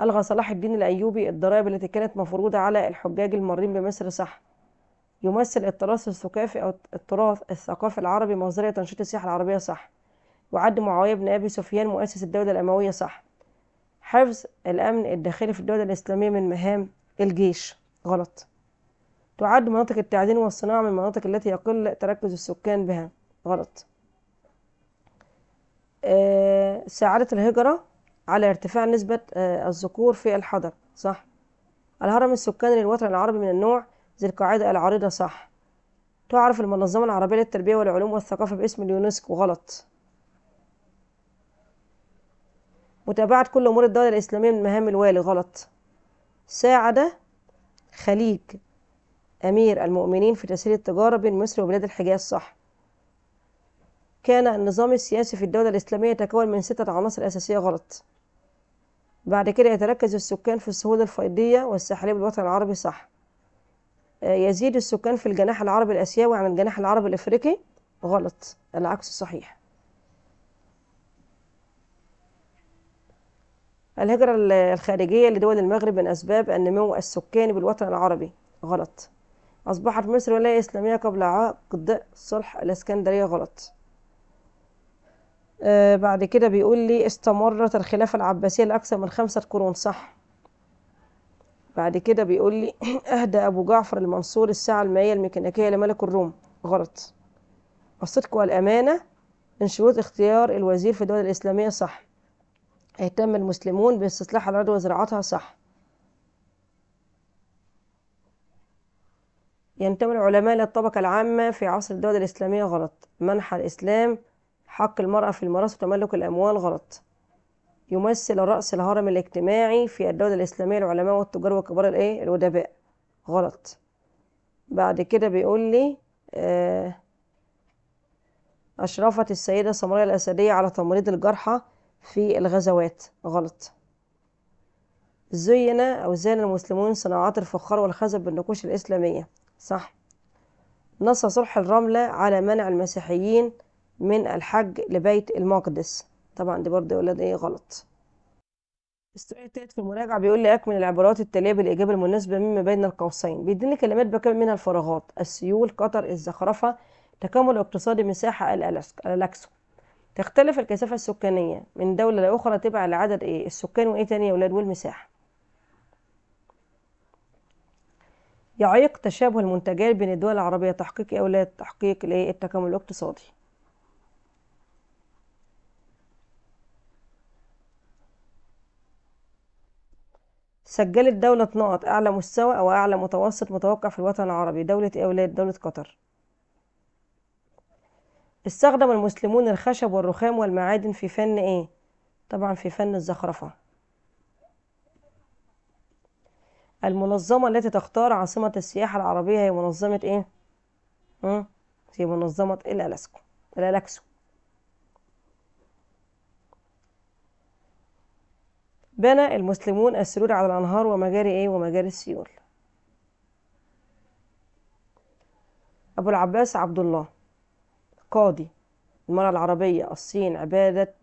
[SPEAKER 1] ألغى صلاح الدين الأيوبي الضرائب التي كانت مفروضة على الحجاج المارين بمصر صح يمثل التراث الثقافي أو التراث الثقافي العربي مصدر تنشيط السياحة العربية صح وعد معاوية بن أبي سفيان مؤسس الدولة الأموية صح حفظ الأمن الداخلي في الدول الإسلامية من مهام الجيش غلط تعد مناطق التعدين والصناعة من المناطق التي يقل تركز السكان بها غلط سعادة ساعدت الهجرة على ارتفاع نسبة آه، الذكور في الحضر صح الهرم السكاني للوطن العربي من النوع ذي القاعدة العريضة صح تعرف المنظمة العربية للتربية والعلوم والثقافة باسم اليونسكو غلط متابعة كل أمور الدولة الإسلامية من مهام الوالي غلط ساعد خليج أمير المؤمنين في تسهيل التجارة بين مصر وبلاد الحجاز صح كان النظام السياسي في الدولة الإسلامية يتكون من ستة عناصر أساسية غلط بعد كده يتركز السكان في السهول الفيضية والساحلية بالوطن العربي صح آه، يزيد السكان في الجناح العربي الآسيوي عن الجناح العربي الأفريقي غلط العكس صحيح الهجرة الخارجية لدول المغرب من أسباب النمو السكاني بالوطن العربي غلط أصبحت مصر ولاية إسلامية قبل عقد صلح الإسكندرية غلط آه بعد كده بيقول لي استمرت الخلافة العباسية لأكثر من خمسة قرون صح بعد كده بيقول لي أهدى أبو جعفر المنصور الساعة المائية الميكانيكية لملك الروم غلط الصدق والأمانة من شروط اختيار الوزير في الدول الإسلامية صح اهتم المسلمون باستصلاح الأرض وزراعتها صح ينتمي العلماء للطبقة العامة في عصر الدولة الإسلامية غلط منح الإسلام حق المرأة في الميراث وتملك الأموال غلط يمثل رأس الهرم الاجتماعي في الدولة الإسلامية العلماء والتجار وكبار الإيه الأدباء غلط بعد كده بيقول لي آه، أشرفت السيدة سمرية الأسدية على تمريض الجرحى في الغزوات غلط زين أو زين المسلمون صناعات الفخار والخزب بالنقوش الإسلامية صح نص صلح الرملة على منع المسيحيين من الحج لبيت المقدس طبعا دي برضه ولاد ايه غلط السؤال التالت في المراجعة بيقول لي أكمل العبارات التالية بالإجابة المناسبة مما بين القوسين بيديني كلمات بكمل منها الفراغات السيول قطر الزخرفة تكامل اقتصادي مساحة الألاسكا تختلف الكثافة السكانية من دولة لأخرى تبع لعدد إيه السكان وإيه تاني يا ولاد والمساحة يعيق تشابه المنتجات بين الدول العربية تحقيق أولاد إيه تحقيق إيه؟ التكامل الاقتصادي سجلت دولة نقط أعلى مستوى أو أعلى متوسط متوقع في الوطن العربي دولة أولاد إيه دولة قطر استخدم المسلمون الخشب والرخام والمعادن في فن ايه طبعا في فن الزخرفة المنظمة التي تختار عاصمة السياحة العربية هي منظمة ايه هي منظمة الألاسكو الألاكسو بنى المسلمون السرور على الأنهار ومجاري ايه ومجاري السيول أبو العباس عبد الله القاضي المرأة العربية الصين عبادة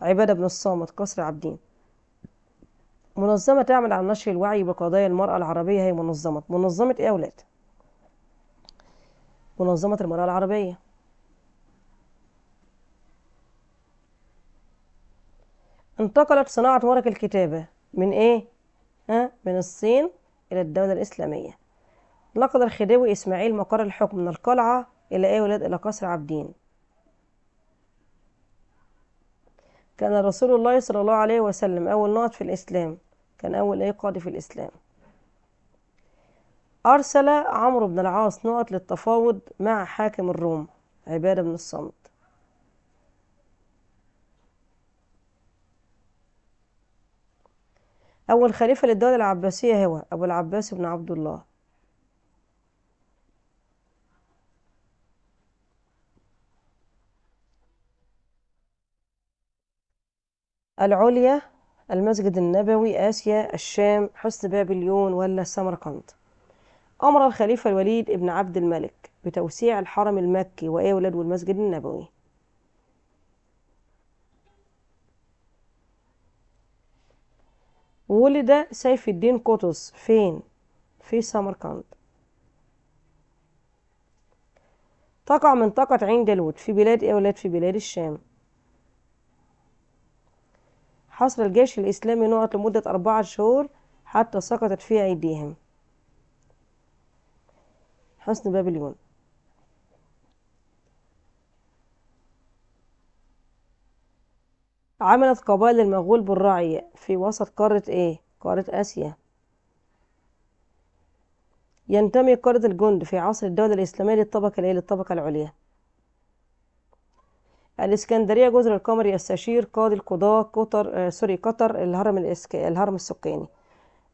[SPEAKER 1] عبادة بن الصامت قصر عابدين منظمة تعمل على نشر الوعي بقضايا المرأة العربية هي منظمة منظمة إيه يا ولاد منظمة المرأة العربية انتقلت صناعة ورق الكتابة من إيه؟ ها؟ من الصين إلى الدولة الإسلامية لقد الخديوي إسماعيل مقر الحكم من القلعة إلى إيه ولاد إلى قصر عبدين كان رسول الله صلى الله عليه وسلم أول ناط في الإسلام كان أول إيه قاضي في الإسلام أرسل عمرو بن العاص نقط للتفاوض مع حاكم الروم عبادة بن الصمت أول خليفة للدولة العباسية هو أبو العباس بن عبد الله العليا المسجد النبوي آسيا الشام حسن بابليون ولا سمرقند أمر الخليفة الوليد ابن عبد الملك بتوسيع الحرم المكي ولاد والمسجد النبوي ولد سيف الدين قطز فين في سمرقند تقع منطقة عين جالوت في بلاد أولاد آية في بلاد الشام حاصر الجيش الإسلامي نقط لمدة أربعة شهور حتى سقطت في أيديهم حصن بابليون عملت قبائل المغول بالرعي في وسط قارة ايه؟ قارة آسيا ينتمي قارة الجند في عصر الدولة الإسلامية للطبقة الايه؟ للطبقة العليا الإسكندرية جزر القمر يستشير قاضي القضاة قطر آه، سوري قطر الهرم الإسك... الهرم السكاني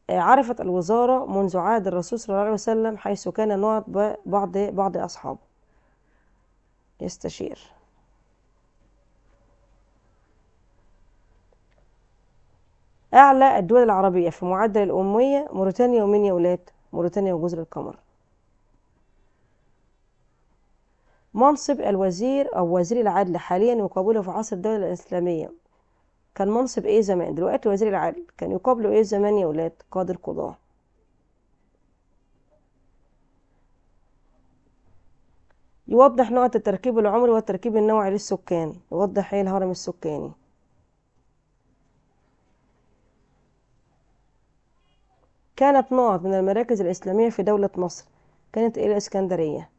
[SPEAKER 1] آه، عرفت الوزارة منذ عهد الرسول صلى الله عليه وسلم حيث كان ينعت بعض بعض أصحابه يستشير أعلى الدول العربية في معدل الأمية موريتانيا ومين يا ولاد موريتانيا وجزر القمر منصب الوزير أو وزير العدل حاليا يقابله في عصر الدولة الإسلامية كان منصب إيه زمان دلوقتي وزير العدل كان يقابله إيه زمان يا ولاد قاضي القضاة يوضح نقط التركيب العمري والتركيب النوعي للسكان يوضح ايه الهرم السكاني كانت نقط من المراكز الإسلامية في دولة مصر كانت إيه الإسكندرية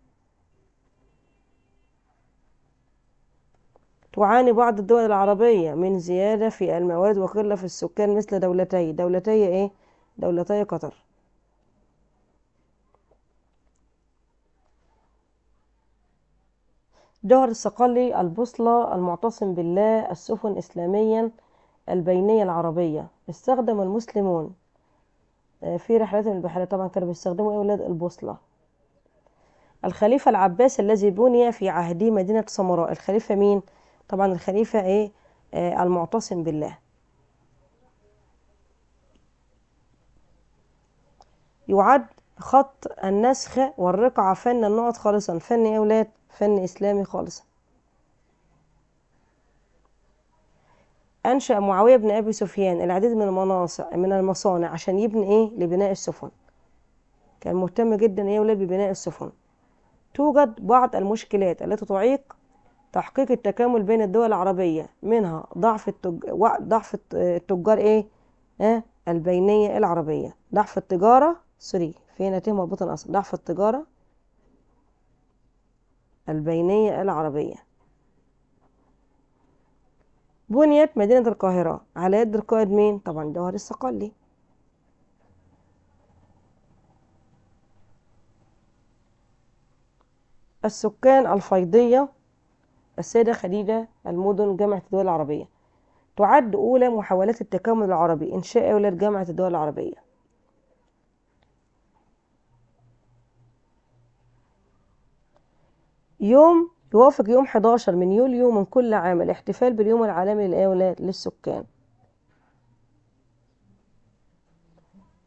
[SPEAKER 1] تعاني بعض الدول العربية من زيادة في الموارد وقلة في السكان مثل دولتي دولتي ايه دولتي قطر جوهر الصقلي البوصلة المعتصم بالله السفن إسلاميا البينية العربية استخدم المسلمون آه، في رحلاتهم البحرية طبعا كانوا بيستخدموا ايه ولاد البوصلة الخليفة العباس الذي بني في عهده مدينة سمراء الخليفة مين؟ طبعا الخليفة ايه آه المعتصم بالله يعد خط النسخ والرقعة فن النقط خالصا فن إيه يا ولاد فن إسلامي خالصا أنشأ معاوية بن أبي سفيان العديد من المناصع من المصانع عشان يبني إيه لبناء السفن كان مهتم جدا يا ولاد ببناء السفن توجد بعض المشكلات التي تعيق تحقيق التكامل بين الدول العربية منها ضعف التج... ضعف التجار ايه آه البينية العربية ضعف التجارة سوري في تيه مربوطة أصلا ضعف التجارة البينية العربية بنيت مدينة القاهرة على يد القائد مين؟ طبعا جوهر الصقلي السكان الفيضية السيدة خديجة المدن جامعة الدول العربية تعد أولى محاولات التكامل العربي إنشاء أولاد جامعة الدول العربية يوم يوافق يوم 11 من يوليو من كل عام الاحتفال باليوم العالمي للأولاد للسكان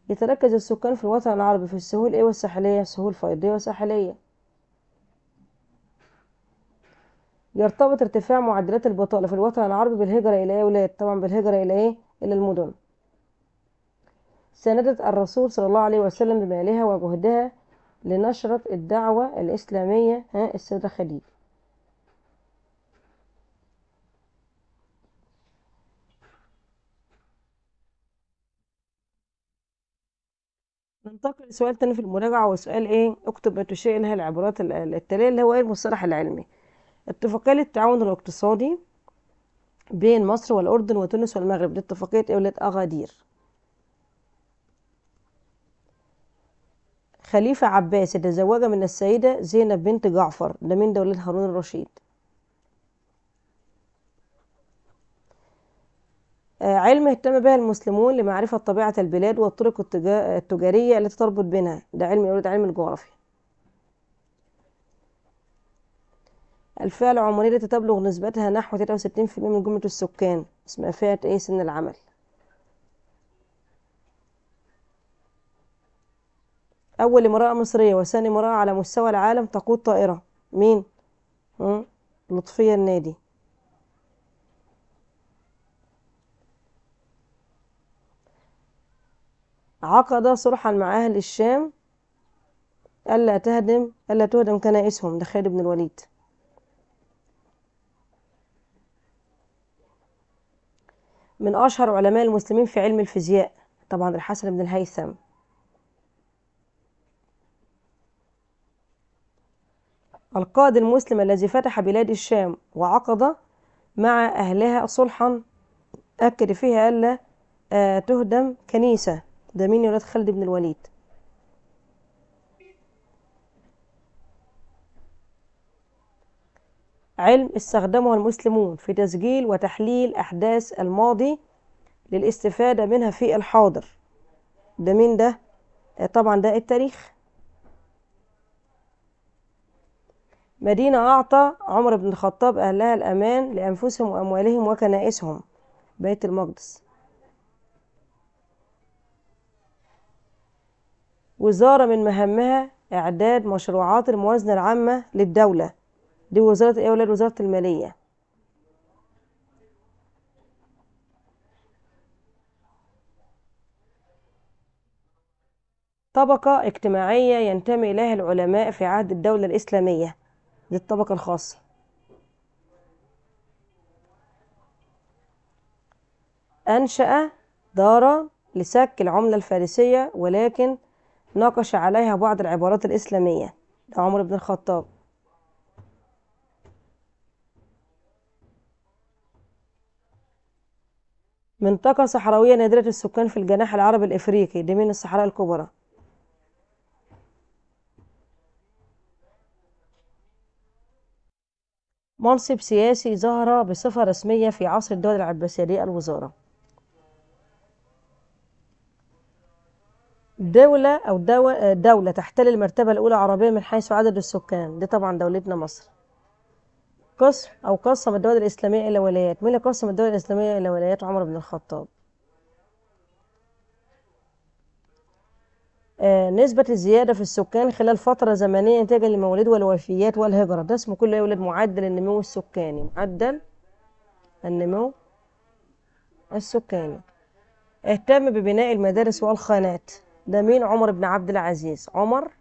[SPEAKER 1] يتركز السكان في الوطن العربي في السهول ايوه الساحلية سهول فيضية وساحلية يرتبط ارتفاع معدلات البطالة في الوطن العربي بالهجرة إلى أولاد طبعا بالهجرة إلى إيه إلى المدن ساندت الرسول صلى الله عليه وسلم بمالها وجهدها لنشرة الدعوة الإسلامية ها السيدة خديجة ننتقل لسؤال تاني في المراجعة وسؤال ايه اكتب ما تشير اليها العبارات التالية اللي هو ايه المصطلح العلمي اتفاقية للتعاون الاقتصادي بين مصر والأردن وتونس والمغرب دي ايه إيولات أغادير خليفة عباس تزوج من السيدة زينب بنت جعفر ده من دولة هارون الرشيد آه، علم اهتم بها المسلمون لمعرفة طبيعة البلاد والطرق التجارية التي تربط بينها ده علم يولد علم الجغرافيا الفئة العمرية التي تبلغ نسبتها نحو 63% من جملة السكان اسمها فئة ايه سن العمل أول امرأة مصرية وثاني امرأة على مستوى العالم تقود طائرة مين؟ لطفية النادي عقد صلحا مع أهل الشام ألا تهدم ألا تهدم كنائسهم ده خالد بن الوليد من أشهر علماء المسلمين في علم الفيزياء طبعا الحسن بن الهيثم القاضي المسلم الذي فتح بلاد الشام وعقد مع أهلها صلحا أكد فيها ألا آه، تهدم كنيسة ده مين ولاد خالد بن الوليد علم استخدمه المسلمون في تسجيل وتحليل أحداث الماضي للاستفادة منها في الحاضر ده مين ده؟ آه، طبعا ده التاريخ مدينة أعطى عمر بن الخطاب أهلها الأمان لأنفسهم وأموالهم وكنائسهم بيت المقدس وزارة من مهامها إعداد مشروعات الموازنة العامة للدولة دي وزارة ايه ولا وزارة المالية طبقة اجتماعية ينتمي إليها العلماء في عهد الدولة الإسلامية دي الطبقة الخاصة أنشأ دارة لسك العملة الفارسية ولكن ناقش عليها بعض العبارات الإسلامية ده عمر بن الخطاب منطقة صحراوية نادرة السكان في الجناح العربي الإفريقي دي من الصحراء الكبرى منصب سياسي ظهر بصفة رسمية في عصر الدول العباسية للوزارة دولة أو دولة, دولة تحتل المرتبة الأولى عربية من حيث عدد السكان دي طبعا دولتنا مصر قسم أو قسم الدول الإسلامية إلى ولايات مين اللي قسم الدول الإسلامية إلى ولايات عمر بن الخطاب آه نسبة الزيادة في السكان خلال فترة زمنية نتاجا للمواليد والوفيات والهجرة ده اسمه كله يولد معدل النمو السكاني معدل النمو السكاني اهتم ببناء المدارس والخانات ده مين عمر بن عبد العزيز عمر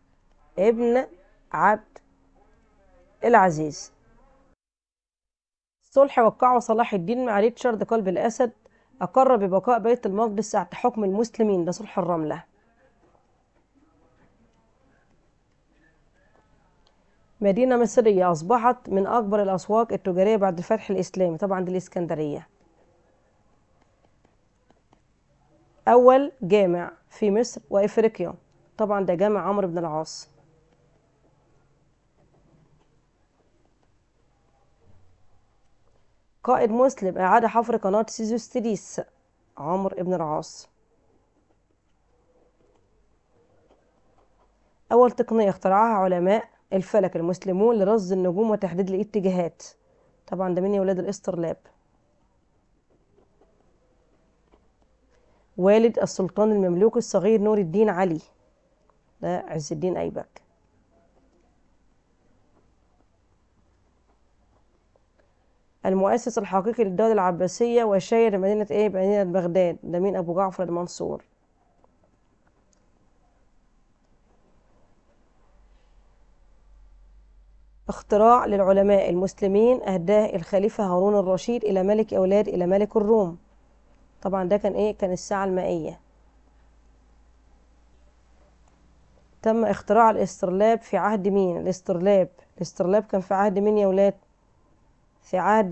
[SPEAKER 1] ابن عبد العزيز صلح وقعه صلاح الدين مع ريتشارد قلب الأسد أقر ببقاء بيت المقدس تحت حكم المسلمين ده صلح الرملة مدينة مصرية أصبحت من أكبر الأسواق التجارية بعد الفتح الإسلامي طبعا دي الإسكندرية أول جامع في مصر وإفريقيا طبعا ده جامع عمرو بن العاص قائد مسلم إعادة حفر قناة سيزوستريس عمرو بن العاص أول تقنية اخترعها علماء الفلك المسلمون لرصد النجوم وتحديد الاتجاهات طبعا ده من يا ولاد الاسترلاب والد السلطان المملوكي الصغير نور الدين علي ده عز الدين أيبك المؤسس الحقيقي للدولة العباسية وشاير مدينة ايه مدينة بغداد ده مين ابو جعفر المنصور اختراع للعلماء المسلمين اهداه الخليفة هارون الرشيد الى ملك اولاد الى ملك الروم طبعا ده كان ايه كان الساعة المائية تم اختراع الاسترلاب في عهد مين الاسترلاب الاسترلاب كان في عهد مين يا ولاد في عهد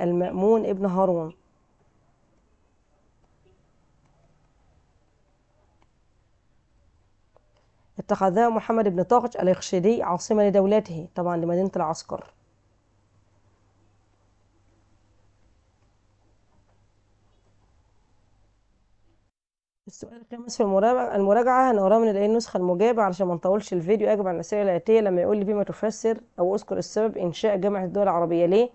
[SPEAKER 1] المأمون ابن هارون اتخذها محمد بن طغج الإخشدي عاصمة لدولته طبعا لمدينة العسكر السؤال الخامس في المراجعة هنقراه من الآية النسخة المجابة علشان ما نطولش الفيديو أجب على الأسئلة الآتية لما يقول لي بما تفسر أو أذكر السبب إنشاء جامعة الدول العربية ليه؟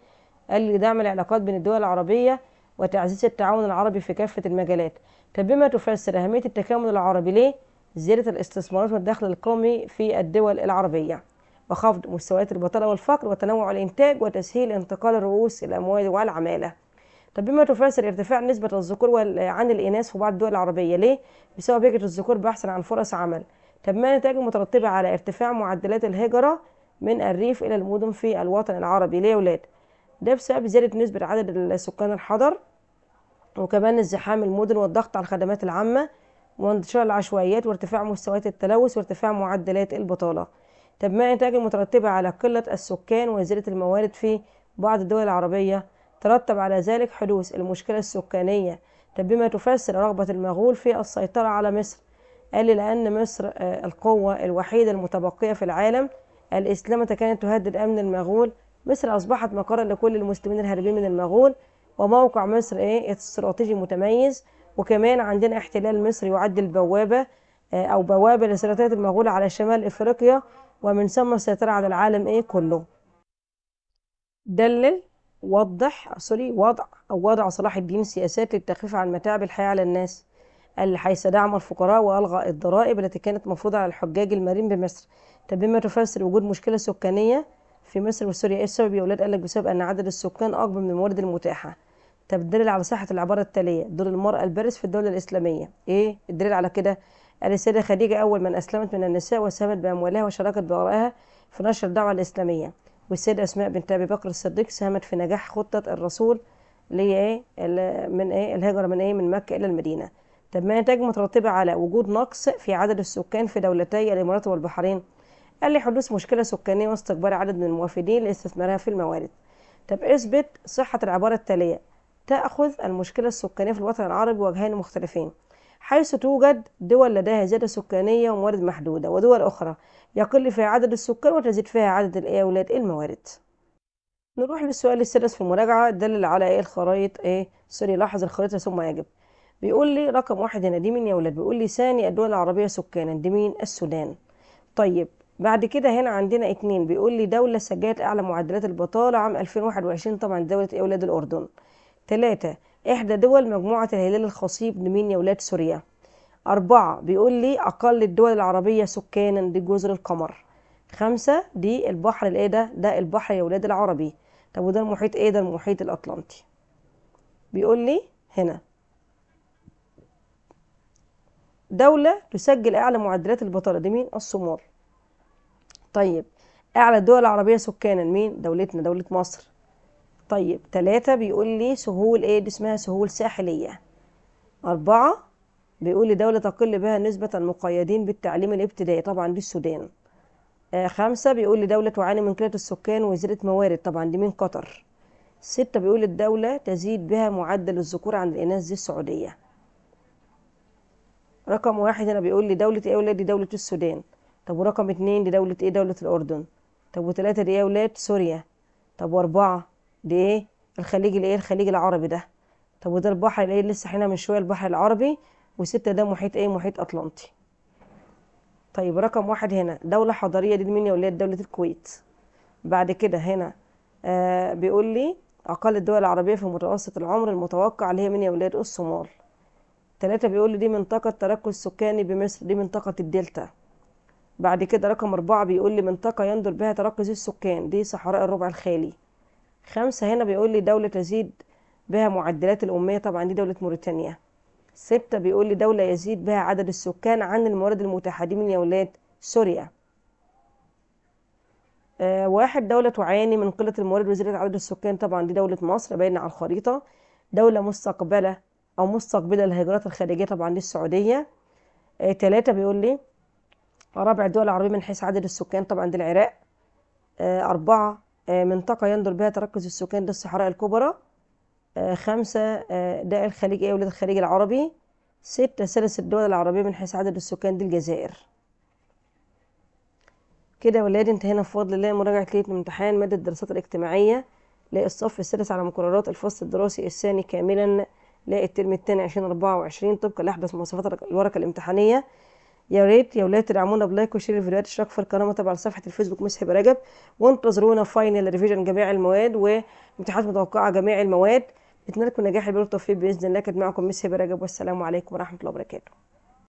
[SPEAKER 1] قال لي دعم العلاقات بين الدول العربية وتعزيز التعاون العربي في كافة المجالات طب بما تفسر أهمية التكامل العربي ليه؟ زيادة الاستثمارات والدخل القومي في الدول العربية وخفض مستويات البطالة والفقر وتنوع الإنتاج وتسهيل انتقال الرؤوس الأموال والعمالة طب بما تفسر ارتفاع نسبة الذكور عن الإناث في بعض الدول العربية ليه؟ بسبب هجرة الذكور بحثا عن فرص عمل طب ما النتائج المترتبة على ارتفاع معدلات الهجرة من الريف إلى المدن في الوطن العربي ليه يا ولاد؟ ده بسبب زيادة نسبة عدد السكان الحضر وكمان ازدحام المدن والضغط على الخدمات العامة وانتشار العشوائيات وارتفاع مستويات التلوث وارتفاع معدلات البطالة طب ما النتائج المترتبة على قلة السكان وزيادة الموارد في بعض الدول العربية ترتب على ذلك حدوث المشكلة السكانية بما تفسر رغبة المغول في السيطرة على مصر قال لأن مصر آه، القوة الوحيدة المتبقية في العالم الإسلامة كانت تهدد أمن المغول مصر أصبحت مقرا لكل المسلمين الهاربين من المغول وموقع مصر إيه استراتيجي متميز وكمان عندنا احتلال مصر يعد البوابة آه، أو بوابة لسيطرة المغول على شمال إفريقيا ومن ثم السيطرة على العالم إيه كله دلل وضح سوري وضع أو وضع صلاح الدين سياسات للتخفيف عن متاعب الحياة على الناس اللي حيث دعم الفقراء وألغى الضرائب التي كانت مفروضة على الحجاج المارين بمصر طب بما تفسر وجود مشكلة سكانية في مصر وسوريا ايه السبب يا اولاد قال لك بسبب ان عدد السكان اكبر من الموارد المتاحه طب الدليل على صحه العباره التاليه دور المراه البارز في الدوله الاسلاميه ايه الدليل على كده قال السيده خديجه اول من اسلمت من النساء وساهمت باموالها وشاركت بارائها في نشر الدعوه الاسلاميه والسيد أسماء بنت أبي بكر الصديق ساهمت في نجاح خطة الرسول اللي إيه من إيه الهجرة من إيه من مكة إلى المدينة طب ما نتاج مترتبة على وجود نقص في عدد السكان في دولتي الإمارات والبحرين قال لي حدوث مشكلة سكانية واستكبار عدد من الموافدين لاستثمارها في الموارد طب اثبت صحة العبارة التالية تأخذ المشكلة السكانية في الوطن العربي وجهين مختلفين حيث توجد دول لديها زيادة سكانية وموارد محدودة ودول أخرى يقل فيها عدد السكان وتزيد فيها عدد الأولاد الموارد نروح للسؤال السادس في المراجعة دلل على إيه الخرائط إيه سوري لاحظ الخريطة ثم يجب بيقول لي رقم واحد هنا دي مين يا ولاد بيقول لي ثاني الدول العربية سكانا دي مين السودان طيب بعد كده هنا عندنا اتنين بيقول لي دولة سجلت أعلى معدلات البطالة عام 2021 طبعا دولة إيه، أولاد الأردن تلاتة إحدى دول مجموعة الهلال الخصيب لمين يا ولاد سوريا أربعة بيقول لي أقل الدول العربية سكانا دي جزر القمر خمسة دي البحر الإيه ده ده البحر يا ولاد العربي طب وده المحيط إيه ده المحيط الأطلنطي بيقول لي هنا دولة تسجل أعلى معدلات البطالة دي مين الصومال طيب أعلى الدول العربية سكانا مين دولتنا دولة مصر طيب ثلاثة بيقول لي سهول ايه دي اسمها سهول ساحلية أربعة بيقول لي دولة تقل بها نسبة المقيدين بالتعليم الابتدائي طبعا دي السودان آه خمسة بيقول لي دولة تعاني من قلة السكان وزيادة موارد طبعا دي من قطر ستة بيقول الدولة تزيد بها معدل الذكور عند الإناث دي السعودية رقم واحد أنا بيقول لي دولة إيه ولاد دولة السودان طب ورقم اتنين دي دولة إيه دولة الأردن طب وتلاتة دي إيه ولاد سوريا طب وأربعة دي ايه الخليج الايه الخليج العربي ده طب وده البحر الايه لسه حنا من شويه البحر العربي وستة ده محيط ايه محيط اطلنطي طيب رقم واحد هنا دولة حضارية دي مين يا ولاد دولة الكويت بعد كده هنا آه بيقول لي أقل الدول العربية في متوسط العمر المتوقع اللي هي مين يا ولاد الصومال تلاتة بيقول لي دي منطقة تركز سكاني بمصر دي منطقة الدلتا بعد كده رقم أربعة بيقول لي منطقة يندر بها تركز السكان دي صحراء الربع الخالي خمسة هنا بيقول لي دولة تزيد بها معدلات الأمية طبعا دي دولة موريتانيا ستة بيقول لي دولة يزيد بها عدد السكان عن الموارد المتاحة دي من يا ولاد سوريا آه واحد دولة تعاني من قلة الموارد وزيادة عدد السكان طبعا دي دولة مصر باينة على الخريطة دولة مستقبلة أو مستقبلة الهجرات الخارجية طبعا دي السعودية آه تلاتة بيقول لي رابع الدول العربية من حيث عدد السكان طبعا دي العراق آه أربعة آه، منطقة يندر بها تركز السكان للصحراء الكبرى آه، خمسة ده آه، الخليج أي ولاد الخليج العربي ستة ثالث الدول العربية من حيث عدد السكان دي الجزائر كده يا ولادي انتهينا بفضل الله مراجعة ليلة الامتحان مادة الدراسات الاجتماعية للصف السادس على مقررات الفصل الدراسي الثاني كاملا للترم الثاني عشرين أربعة وعشرين طبقا لأحدث مواصفات الورقة الامتحانية يا ريت يا ولاد تدعمونا بلايك وشير الفيديوهات اشتراك في القناه وتابع صفحه الفيسبوك مسحب رجب وانتظرونا فاينل ريفيجن جميع المواد وامتحانات متوقعه جميع المواد نتمنى لكم نجاح البير باذن الله كانت معكم مسحب رجب والسلام عليكم ورحمه الله وبركاته